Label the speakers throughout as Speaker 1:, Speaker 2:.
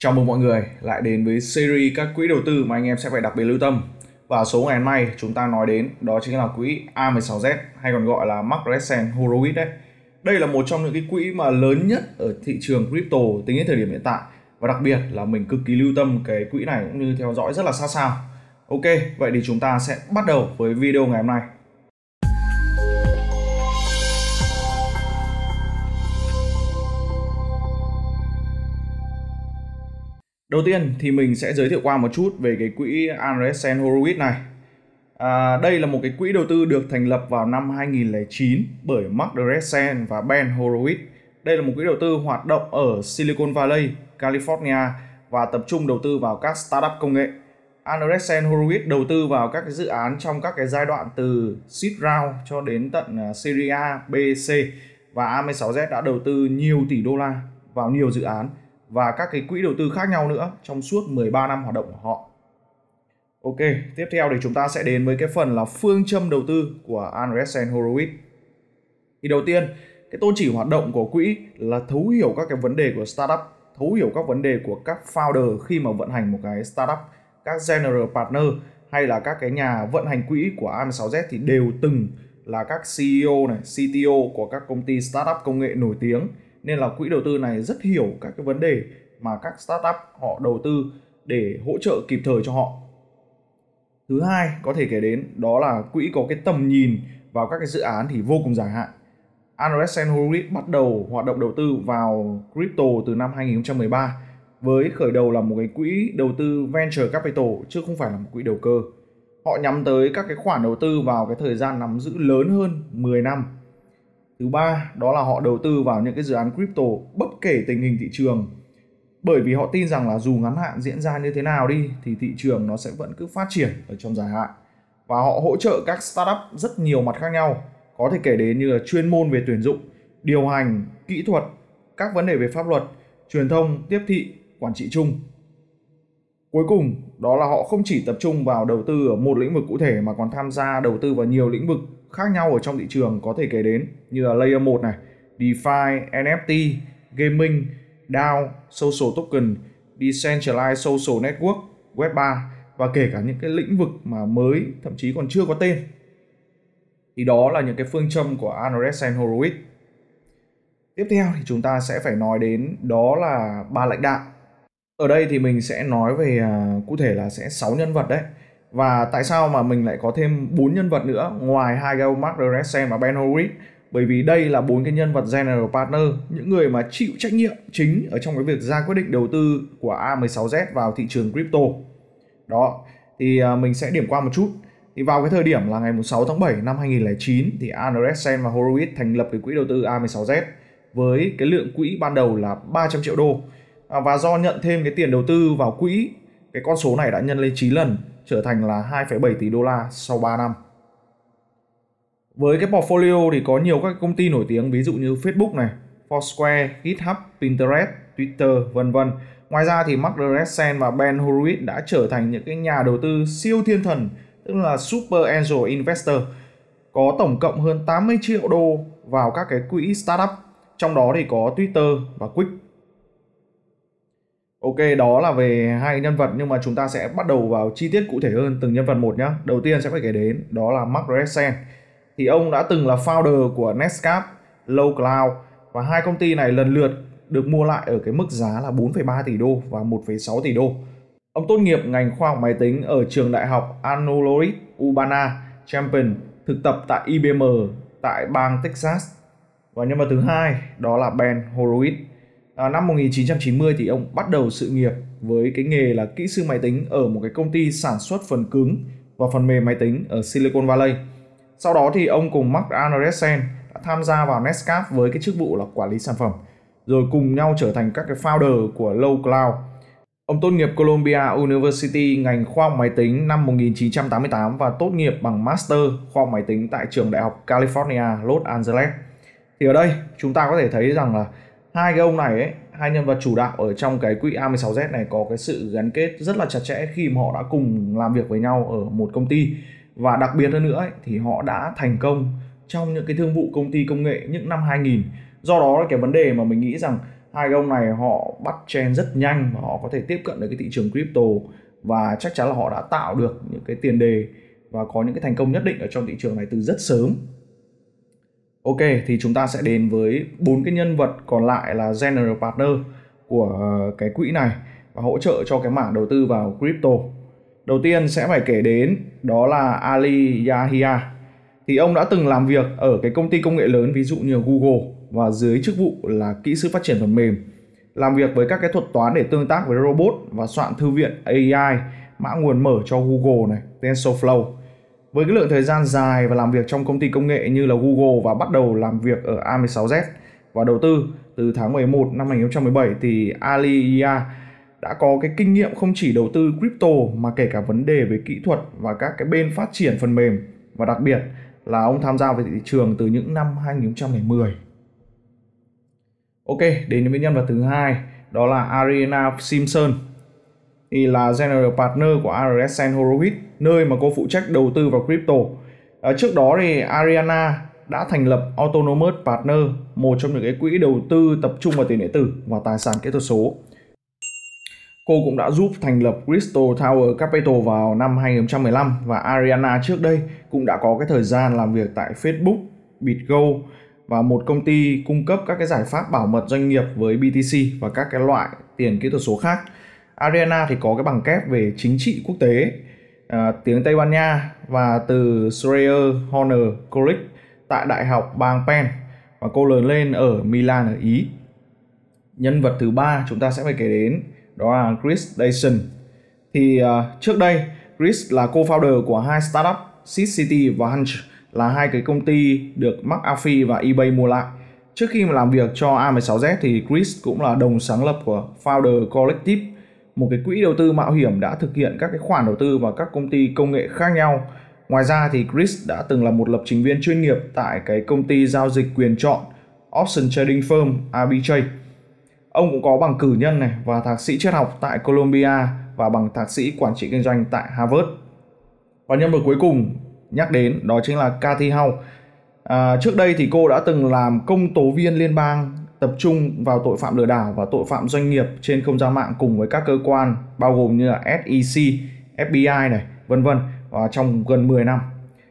Speaker 1: Chào mừng mọi người lại đến với series các quỹ đầu tư mà anh em sẽ phải đặc biệt lưu tâm. Và số ngày hôm nay chúng ta nói đến đó chính là quỹ A16Z hay còn gọi là Mark Resen Horowitz đấy. Đây là một trong những cái quỹ mà lớn nhất ở thị trường crypto tính đến thời điểm hiện tại và đặc biệt là mình cực kỳ lưu tâm cái quỹ này cũng như theo dõi rất là xa sao. Ok, vậy thì chúng ta sẽ bắt đầu với video ngày hôm nay. Đầu tiên thì mình sẽ giới thiệu qua một chút về cái quỹ Andreessen Horowitz này. À, đây là một cái quỹ đầu tư được thành lập vào năm 2009 bởi Mark Andreessen và Ben Horowitz. Đây là một quỹ đầu tư hoạt động ở Silicon Valley, California và tập trung đầu tư vào các startup công nghệ. Andreessen Horowitz đầu tư vào các cái dự án trong các cái giai đoạn từ seed round cho đến tận à, Series A, B, C và A16Z đã đầu tư nhiều tỷ đô la vào nhiều dự án và các cái quỹ đầu tư khác nhau nữa trong suốt 13 năm hoạt động của họ. Ok, tiếp theo thì chúng ta sẽ đến với cái phần là phương châm đầu tư của Andreessen Horowitz. Thì đầu tiên, cái tôn chỉ hoạt động của quỹ là thấu hiểu các cái vấn đề của startup, thấu hiểu các vấn đề của các founder khi mà vận hành một cái startup, các general partner hay là các cái nhà vận hành quỹ của AM6Z thì đều từng là các CEO này, CTO của các công ty startup công nghệ nổi tiếng nên là quỹ đầu tư này rất hiểu các cái vấn đề mà các startup họ đầu tư để hỗ trợ kịp thời cho họ thứ hai có thể kể đến đó là quỹ có cái tầm nhìn vào các cái dự án thì vô cùng dài hạn Andreessen Horowitz bắt đầu hoạt động đầu tư vào crypto từ năm 2013 với khởi đầu là một cái quỹ đầu tư venture capital chứ không phải là một quỹ đầu cơ. Họ nhắm tới các cái khoản đầu tư vào cái thời gian nắm giữ lớn hơn 10 năm thứ ba đó là họ đầu tư vào những cái dự án crypto bất kể tình hình thị trường bởi vì họ tin rằng là dù ngắn hạn diễn ra như thế nào đi thì thị trường nó sẽ vẫn cứ phát triển ở trong dài hạn và họ hỗ trợ các startup rất nhiều mặt khác nhau có thể kể đến như là chuyên môn về tuyển dụng điều hành kỹ thuật các vấn đề về pháp luật truyền thông tiếp thị quản trị chung cuối cùng đó là họ không chỉ tập trung vào đầu tư ở một lĩnh vực cụ thể mà còn tham gia đầu tư vào nhiều lĩnh vực khác nhau ở trong thị trường có thể kể đến như là layer 1 này, DeFi, NFT, gaming, DAO, social token, decentralized social network, web 3 và kể cả những cái lĩnh vực mà mới thậm chí còn chưa có tên. Thì đó là những cái phương châm của Andres Horowitz. Tiếp theo thì chúng ta sẽ phải nói đến đó là ba lãnh đạo. Ở đây thì mình sẽ nói về à, cụ thể là sẽ 6 nhân vật đấy và tại sao mà mình lại có thêm bốn nhân vật nữa ngoài hai Gael Mark và Ben horowitz bởi vì đây là bốn cái nhân vật general partner những người mà chịu trách nhiệm chính ở trong cái việc ra quyết định đầu tư của A16Z vào thị trường crypto đó thì à, mình sẽ điểm qua một chút thì vào cái thời điểm là ngày 6 tháng 7 năm 2009 thì Andresen và Horowitz thành lập cái quỹ đầu tư A16Z với cái lượng quỹ ban đầu là 300 triệu đô à, và do nhận thêm cái tiền đầu tư vào quỹ cái con số này đã nhân lên 9 lần trở thành là 2,7 tỷ đô la sau 3 năm. Với cái portfolio thì có nhiều các công ty nổi tiếng ví dụ như Facebook này, Foursquare, GitHub, Pinterest, Twitter, vân vân. Ngoài ra thì Mark Andreessen và Ben Horowitz đã trở thành những cái nhà đầu tư siêu thiên thần, tức là super angel investor, có tổng cộng hơn 80 triệu đô vào các cái quỹ startup, trong đó thì có Twitter và Quick Ok, đó là về hai nhân vật nhưng mà chúng ta sẽ bắt đầu vào chi tiết cụ thể hơn từng nhân vật một nhé. Đầu tiên sẽ phải kể đến đó là Mark Resen. Thì ông đã từng là founder của Netscape, Low Cloud và hai công ty này lần lượt được mua lại ở cái mức giá là 4,3 tỷ đô và 1,6 tỷ đô. Ông tốt nghiệp ngành khoa học máy tính ở trường đại học Anno Urbana Champion, thực tập tại IBM tại bang Texas. Và nhân vật thứ hai đó là Ben Horowitz à, năm 1990 thì ông bắt đầu sự nghiệp với cái nghề là kỹ sư máy tính ở một cái công ty sản xuất phần cứng và phần mềm máy tính ở Silicon Valley. Sau đó thì ông cùng Mark Andreessen đã tham gia vào Netscape với cái chức vụ là quản lý sản phẩm, rồi cùng nhau trở thành các cái founder của Low Cloud. Ông tốt nghiệp Columbia University ngành khoa học máy tính năm 1988 và tốt nghiệp bằng Master khoa học máy tính tại trường đại học California, Los Angeles. Thì ở đây chúng ta có thể thấy rằng là hai cái ông này ấy hai nhân vật chủ đạo ở trong cái quỹ A16Z này có cái sự gắn kết rất là chặt chẽ khi mà họ đã cùng làm việc với nhau ở một công ty và đặc biệt hơn nữa ấy, thì họ đã thành công trong những cái thương vụ công ty công nghệ những năm 2000 do đó là cái vấn đề mà mình nghĩ rằng hai cái ông này họ bắt chen rất nhanh và họ có thể tiếp cận được cái thị trường crypto và chắc chắn là họ đã tạo được những cái tiền đề và có những cái thành công nhất định ở trong thị trường này từ rất sớm Ok thì chúng ta sẽ đến với bốn cái nhân vật còn lại là general partner của ờ, cái quỹ này và hỗ trợ cho cái mảng đầu tư vào crypto. Đầu tiên sẽ phải kể đến đó là Ali Yahia. Thì ông đã từng làm việc ở cái công ty công nghệ lớn ví dụ như Google và dưới chức vụ là kỹ sư phát triển phần mềm. Làm việc với các cái thuật toán để tương tác với robot và soạn thư viện AI mã nguồn mở cho Google này, TensorFlow với cái lượng thời gian dài và làm việc trong công ty công nghệ như là Google và bắt đầu làm việc ở A16Z và đầu tư từ tháng 11 năm 2017 thì Alia đã có cái kinh nghiệm không chỉ đầu tư crypto mà kể cả vấn đề về kỹ thuật và các cái bên phát triển phần mềm và đặc biệt là ông tham gia về thị trường từ những năm 2010. Ok, đến với nhân vật thứ hai đó là Ariana Simpson thì là General Partner của RSN Horowitz, nơi mà cô phụ trách đầu tư vào crypto. À, trước đó thì Ariana đã thành lập Autonomous Partner, một trong những cái quỹ đầu tư tập trung vào tiền điện tử và tài sản kỹ thuật số. Cô cũng đã giúp thành lập Crystal Tower Capital vào năm 2015 và Ariana trước đây cũng đã có cái thời gian làm việc tại Facebook, BitGo và một công ty cung cấp các cái giải pháp bảo mật doanh nghiệp với BTC và các cái loại tiền kỹ thuật số khác. Ariana thì có cái bằng kép về chính trị quốc tế uh, tiếng Tây Ban Nha và từ Schreier Honor College tại Đại học bang Penn và cô lớn lên ở Milan ở Ý. Nhân vật thứ ba chúng ta sẽ phải kể đến đó là Chris Dyson. Thì uh, trước đây Chris là co-founder của hai startup Seed City và Hunch là hai cái công ty được McAfee và eBay mua lại. Trước khi mà làm việc cho A16Z thì Chris cũng là đồng sáng lập của Founder Collective một cái quỹ đầu tư mạo hiểm đã thực hiện các cái khoản đầu tư vào các công ty công nghệ khác nhau. Ngoài ra thì Chris đã từng là một lập trình viên chuyên nghiệp tại cái công ty giao dịch quyền chọn Option Trading Firm ABJ. Ông cũng có bằng cử nhân này và thạc sĩ triết học tại Columbia và bằng thạc sĩ quản trị kinh doanh tại Harvard. Và nhân vật cuối cùng nhắc đến đó chính là Cathy Howe. À, trước đây thì cô đã từng làm công tố viên liên bang tập trung vào tội phạm lừa đảo và tội phạm doanh nghiệp trên không gian mạng cùng với các cơ quan bao gồm như là SEC, FBI này, vân vân và trong gần 10 năm.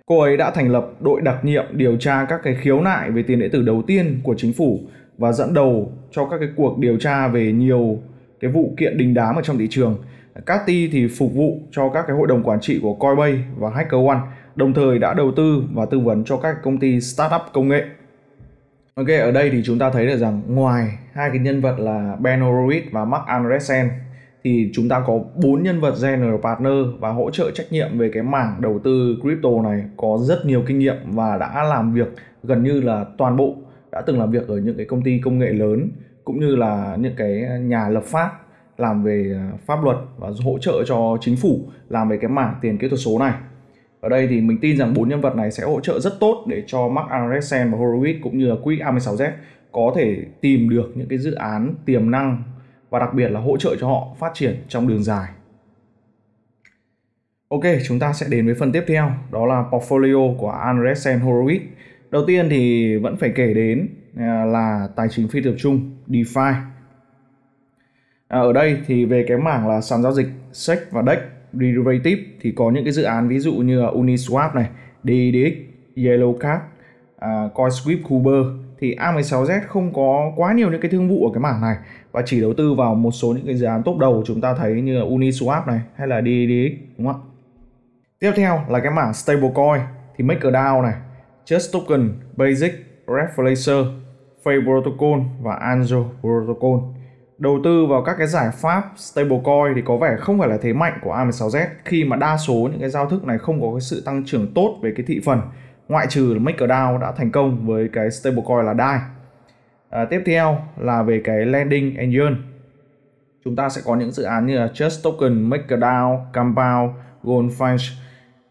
Speaker 1: Cô ấy đã thành lập đội đặc nhiệm điều tra các cái khiếu nại về tiền điện tử đầu tiên của chính phủ và dẫn đầu cho các cái cuộc điều tra về nhiều cái vụ kiện đình đám ở trong thị trường. Cathy thì phục vụ cho các cái hội đồng quản trị của Coinbase và HackerOne, đồng thời đã đầu tư và tư vấn cho các công ty startup công nghệ. Ok, ở đây thì chúng ta thấy được rằng ngoài hai cái nhân vật là Ben Horowitz và Mark Andreessen thì chúng ta có bốn nhân vật general partner và hỗ trợ trách nhiệm về cái mảng đầu tư crypto này có rất nhiều kinh nghiệm và đã làm việc gần như là toàn bộ đã từng làm việc ở những cái công ty công nghệ lớn cũng như là những cái nhà lập pháp làm về à, pháp luật và hỗ trợ cho chính phủ làm về cái mảng tiền kỹ thuật số này ở đây thì mình tin rằng bốn nhân vật này sẽ hỗ trợ rất tốt để cho Mark Andreessen và Horowitz cũng như là Quỹ A16Z có thể tìm được những cái dự án tiềm năng và đặc biệt là hỗ trợ cho họ phát triển trong đường dài. Ok, chúng ta sẽ đến với phần tiếp theo, đó là portfolio của Andreessen Horowitz. Đầu tiên thì vẫn phải kể đến à, là tài chính phi tập trung DeFi. À, ở đây thì về cái mảng là sàn giao dịch SEC và DEX derivative thì có những cái dự án ví dụ như là Uniswap này, DEDX, Yellowcard, uh, à, CoinSwift, Kuber thì A16Z không có quá nhiều những cái thương vụ ở cái mảng này và chỉ đầu tư vào một số những cái dự án top đầu chúng ta thấy như là Uniswap này hay là DEDX đúng không ạ? Tiếp theo là cái mảng stablecoin thì MakerDAO này, Just Token, Basic, Reflaser, Faye Protocol và Anjo Protocol đầu tư vào các cái giải pháp stablecoin thì có vẻ không phải là thế mạnh của A16Z khi mà đa số những cái giao thức này không có cái sự tăng trưởng tốt về cái thị phần ngoại trừ là MakerDAO đã thành công với cái stablecoin là DAI. À, tiếp theo là về cái lending engine. Chúng ta sẽ có những dự án như là Just Token, MakerDAO, Compound, Goldfinch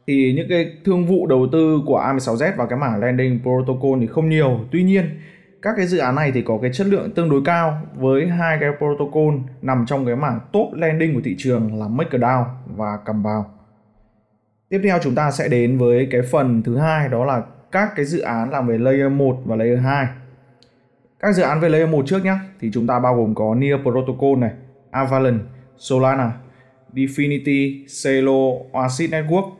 Speaker 1: thì những cái thương vụ đầu tư của A16Z vào cái mảng lending protocol thì không nhiều. Tuy nhiên, các cái dự án này thì có cái chất lượng tương đối cao với hai cái protocol nằm trong cái mảng top landing của thị trường là MakerDAO và Compound. Tiếp theo chúng ta sẽ đến với cái phần thứ hai đó là các cái dự án làm về layer 1 và layer 2. Các dự án về layer 1 trước nhé thì chúng ta bao gồm có Near Protocol này, Avalanche, Solana, Definity, Celo, Oasis Network.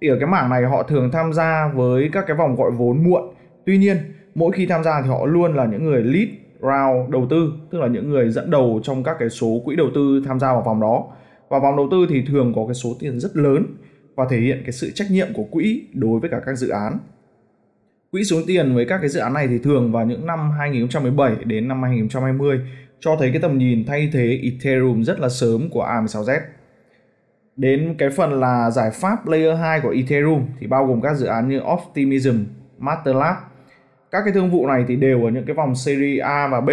Speaker 1: Thì ở cái mảng này họ thường tham gia với các cái vòng gọi vốn muộn. Tuy nhiên, mỗi khi tham gia thì họ luôn là những người lead round đầu tư tức là những người dẫn đầu trong các cái số quỹ đầu tư tham gia vào vòng đó và vòng đầu tư thì thường có cái số tiền rất lớn và thể hiện cái sự trách nhiệm của quỹ đối với cả các dự án quỹ xuống tiền với các cái dự án này thì thường vào những năm 2017 đến năm 2020 cho thấy cái tầm nhìn thay thế Ethereum rất là sớm của A16Z. Đến cái phần là giải pháp layer 2 của Ethereum thì bao gồm các dự án như Optimism, matterlab. Các cái thương vụ này thì đều ở những cái vòng Serie A và B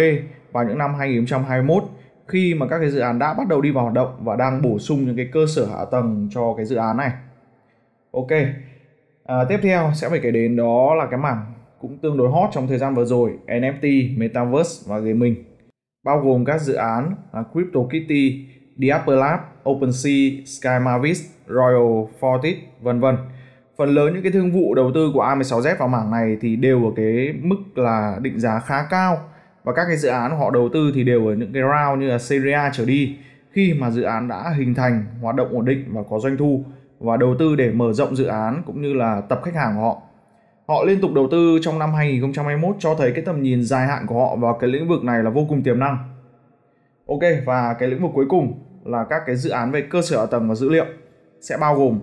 Speaker 1: vào những năm 2021 khi mà các cái dự án đã bắt đầu đi vào hoạt động và đang bổ sung những cái cơ sở hạ tầng cho cái dự án này. Ok. À, tiếp theo sẽ phải kể đến đó là cái mảng cũng tương đối hot trong thời gian vừa rồi, NFT, Metaverse và gaming. Bao gồm các dự án là CryptoKitty, Lab, OpenSea, Sky Mavis, Royal Fortis, vân vân phần lớn những cái thương vụ đầu tư của A16Z vào mảng này thì đều ở cái mức là định giá khá cao và các cái dự án họ đầu tư thì đều ở những cái round như là Serie trở đi khi mà dự án đã hình thành, hoạt động ổn định và có doanh thu và đầu tư để mở rộng dự án cũng như là tập khách hàng của họ. Họ liên tục đầu tư trong năm 2021 cho thấy cái tầm nhìn dài hạn của họ vào cái lĩnh vực này là vô cùng tiềm năng. Ok và cái lĩnh vực cuối cùng là các cái dự án về cơ sở hạ tầng và dữ liệu sẽ bao gồm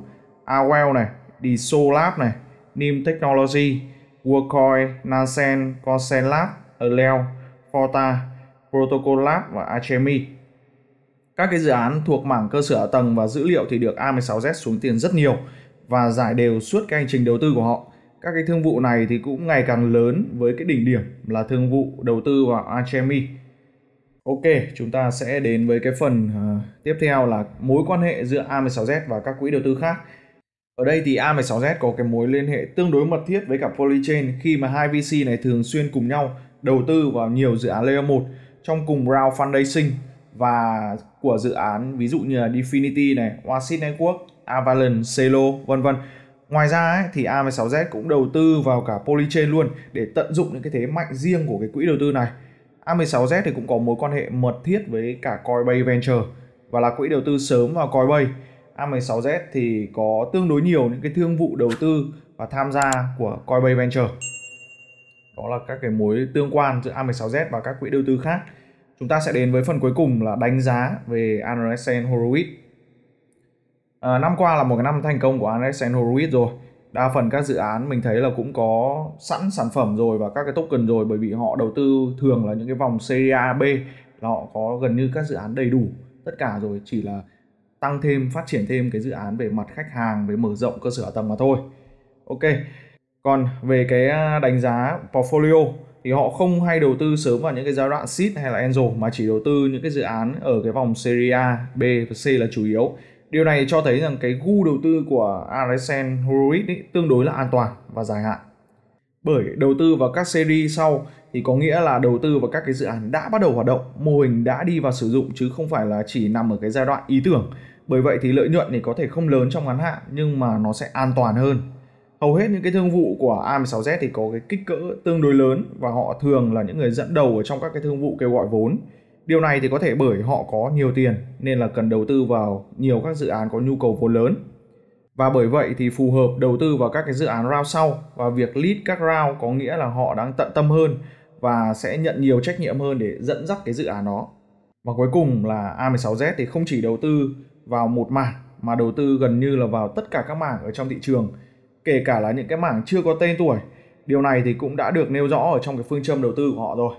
Speaker 1: AWell này, đi Solab này, Nim Technology, Workcoin, Nansen, Consent Lab, Aleo, Forta, Protocol Lab và Achemi. Các cái dự án thuộc mảng cơ sở hạ tầng và dữ liệu thì được A16Z xuống tiền rất nhiều và giải đều suốt cái hành trình đầu tư của họ. Các cái thương vụ này thì cũng ngày càng lớn với cái đỉnh điểm là thương vụ đầu tư vào Achemi. Ok, chúng ta sẽ đến với cái phần uh, tiếp theo là mối quan hệ giữa A16Z và các quỹ đầu tư khác. Ở đây thì A16Z có cái mối liên hệ tương đối mật thiết với cả Polychain khi mà hai VC này thường xuyên cùng nhau đầu tư vào nhiều dự án layer 1 trong cùng round fundraising và của dự án ví dụ như là Definity này, Oasis Network, Avalanche, Celo vân vân. Ngoài ra ấy, thì A16Z cũng đầu tư vào cả Polychain luôn để tận dụng những cái thế mạnh riêng của cái quỹ đầu tư này. A16Z thì cũng có mối quan hệ mật thiết với cả Coinbase Venture và là quỹ đầu tư sớm vào Coinbase A16Z thì có tương đối nhiều những cái thương vụ đầu tư và tham gia của Coinbase Venture. Đó là các cái mối tương quan giữa A16Z và các quỹ đầu tư khác. Chúng ta sẽ đến với phần cuối cùng là đánh giá về Andreessen Horowitz. À, năm qua là một cái năm thành công của Andreessen Horowitz rồi. Đa phần các dự án mình thấy là cũng có sẵn sản phẩm rồi và các cái token rồi bởi vì họ đầu tư thường là những cái vòng Serie A, B là họ có gần như các dự án đầy đủ tất cả rồi chỉ là tăng thêm phát triển thêm cái dự án về mặt khách hàng về mở rộng cơ sở hạ tầng mà thôi ok còn về cái à, đánh giá portfolio thì họ không hay đầu tư sớm vào những cái giai đoạn seed hay là angel mà chỉ đầu tư những cái dự án ở cái vòng series A, B và C là chủ yếu. Điều này cho thấy rằng cái gu đầu tư của Arisen Horowitz tương đối là an toàn và dài hạn. Bởi đầu tư vào các series sau thì có nghĩa là đầu tư vào các cái dự án đã bắt đầu hoạt động, mô hình đã đi vào sử dụng chứ không phải là chỉ nằm ở cái giai đoạn ý tưởng bởi vậy thì lợi nhuận thì có thể không lớn trong ngắn hạn nhưng mà nó sẽ an toàn hơn. Hầu hết những cái thương vụ của A16Z thì có cái kích cỡ tương đối lớn và họ thường là những người dẫn đầu ở trong các cái thương vụ kêu gọi vốn. Điều này thì có thể bởi họ có nhiều tiền nên là cần đầu tư vào nhiều các dự án có nhu cầu vốn lớn. Và bởi vậy thì phù hợp đầu tư vào các cái dự án round sau và việc lead các round có nghĩa là họ đang tận tâm hơn và sẽ nhận nhiều trách nhiệm hơn để dẫn dắt cái dự án đó. Và cuối cùng là A16Z thì không chỉ đầu tư vào một mảng mà đầu tư gần như là vào tất cả các mảng ở trong thị trường kể cả là những cái mảng chưa có tên tuổi điều này thì cũng đã được nêu rõ ở trong cái phương châm đầu tư của họ rồi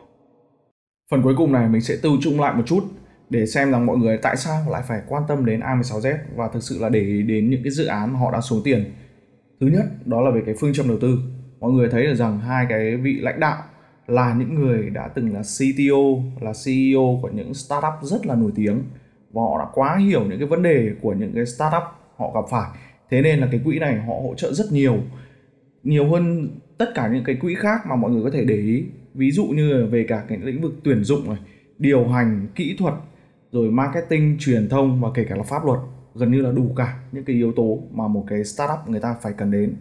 Speaker 1: phần cuối cùng này mình sẽ tư trung lại một chút để xem rằng mọi người tại sao lại phải quan tâm đến A16Z và thực sự là để ý đến những cái dự án mà họ đã xuống tiền. Thứ nhất, đó là về cái phương châm đầu tư. Mọi người thấy được rằng hai cái vị lãnh đạo là những người đã từng là CTO, là CEO của những startup rất là nổi tiếng và họ đã quá hiểu những cái vấn đề của những cái startup họ gặp phải thế nên là cái quỹ này họ hỗ trợ rất nhiều nhiều hơn tất cả những cái quỹ khác mà mọi người có thể để ý ví dụ như về cả cái lĩnh vực tuyển dụng này điều hành kỹ thuật rồi marketing truyền thông và kể cả là pháp luật gần như là đủ cả những cái yếu tố mà một cái startup người ta phải cần đến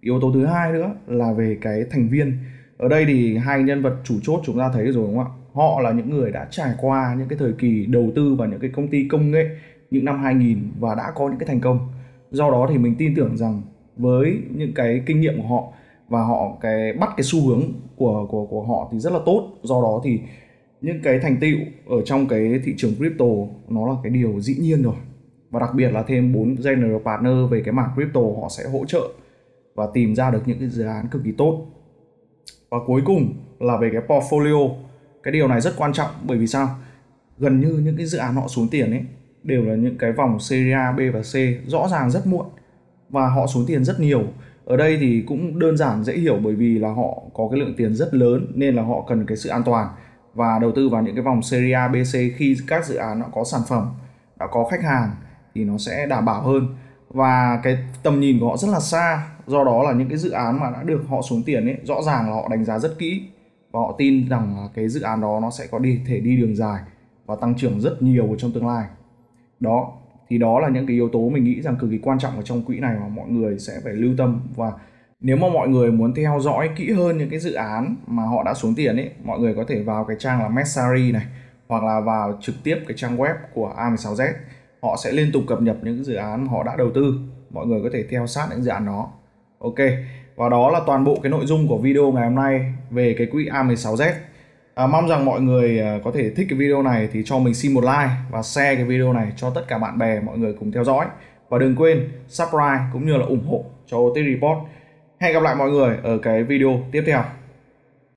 Speaker 1: yếu tố thứ hai nữa là về cái thành viên ở đây thì hai nhân vật chủ chốt chúng ta thấy rồi đúng không ạ họ là những người đã trải qua những cái thời kỳ đầu tư vào những cái công ty công nghệ những năm 2000 và đã có những cái thành công do đó thì mình tin tưởng rằng với những cái kinh nghiệm của họ và họ cái bắt cái xu hướng của của của họ thì rất là tốt do đó thì những cái thành tựu ở trong cái thị trường crypto nó là cái điều dĩ nhiên rồi và đặc biệt là thêm bốn general partner về cái mảng crypto họ sẽ hỗ trợ và tìm ra được những cái dự án cực kỳ tốt và cuối cùng là về cái portfolio cái điều này rất quan trọng bởi vì sao gần như những cái dự án họ xuống tiền ấy đều là những cái vòng Serie A, B và C rõ ràng rất muộn và họ xuống tiền rất nhiều. Ở đây thì cũng đơn giản dễ hiểu bởi vì là họ có cái lượng tiền rất lớn nên là họ cần cái sự an toàn và đầu tư vào những cái vòng Serie A, B, C khi các dự án nó có sản phẩm, đã có khách hàng thì nó sẽ đảm bảo hơn và cái tầm nhìn của họ rất là xa do đó là những cái dự án mà đã được họ xuống tiền ấy rõ ràng là họ đánh giá rất kỹ và họ tin rằng cái dự án đó nó sẽ có đi thể đi đường dài và tăng trưởng rất nhiều trong tương lai đó thì đó là những cái yếu tố mình nghĩ rằng cực kỳ quan trọng ở trong quỹ này mà mọi người sẽ phải lưu tâm và nếu mà mọi người muốn theo dõi kỹ hơn những cái dự án mà họ đã xuống tiền ấy mọi người có thể vào cái trang là Messari này hoặc là vào trực tiếp cái trang web của A16Z họ sẽ liên tục cập nhật những dự án họ đã đầu tư mọi người có thể theo sát những dự án đó ok và đó là toàn bộ cái nội dung của video ngày hôm nay về cái quỹ A16Z. À, mong rằng mọi người à, có thể thích cái video này thì cho mình xin một like và share cái video này cho tất cả bạn bè mọi người cùng theo dõi. Và đừng quên subscribe cũng như là ủng hộ cho OT Report. Hẹn gặp lại mọi người ở cái video tiếp theo.